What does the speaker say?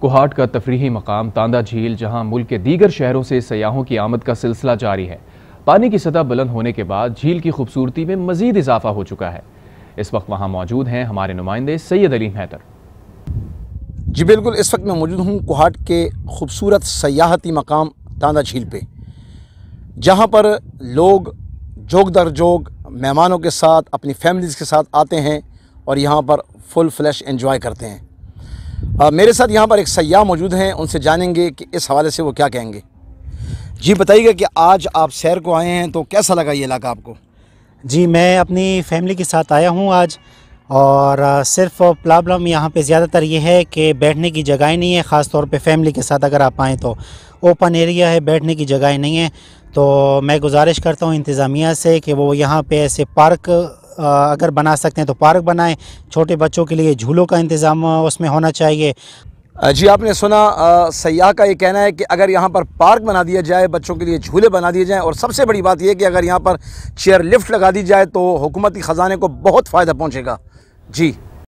कुहाट का तफरीही मकाम तांदा झील जहां मुल्क के दीगर शहरों से सयाहों की आमद का सिलसिला जारी है पानी की सतह बुलंद होने के बाद झील की खूबसूरती में मजीद इजाफा हो चुका है इस वक्त वहाँ मौजूद हैं हमारे नुमाइंदे सैयद अली हैदर जी बिल्कुल इस वक्त मैं मौजूद हूँ कुहाट के खूबसूरत सयाहती मकाम तांदा झील पर जहाँ पर लोग जोग दर जोग मेहमानों के साथ अपनी फैमिलीज़ के साथ आते हैं और यहाँ पर फुल फ्लैश इन्जॉय करते हैं आ, मेरे साथ यहाँ पर एक सयाह मौजूद हैं उनसे जानेंगे कि इस हवाले से वो क्या कहेंगे जी बताइएगा कि आज आप शहर को आए हैं तो कैसा लगा ये इलाका आपको जी मैं अपनी फैमिली के साथ आया हूँ आज और सिर्फ प्रॉब्लम यहाँ पे ज़्यादातर ये है कि बैठने की जगह नहीं है ख़ास तौर पे फैमिली के साथ अगर आप आएँ तो ओपन एरिया है बैठने की जगह नहीं है तो मैं गुजारिश करता हूँ इंतज़ामिया से कि वो यहाँ पे ऐसे पार्क अगर बना सकते हैं तो पार्क बनाएं छोटे बच्चों के लिए झूलों का इंतज़ाम उसमें होना चाहिए जी आपने सुना सयाह का ये कहना है कि अगर यहाँ पर पार्क बना दिया जाए बच्चों के लिए झूले बना दिए जाएँ और सबसे बड़ी बात यह कि अगर यहाँ पर चेयर लिफ्ट लगा दी जाए तो हुकूमती ख़जाने को बहुत फ़ायदा पहुँचेगा जी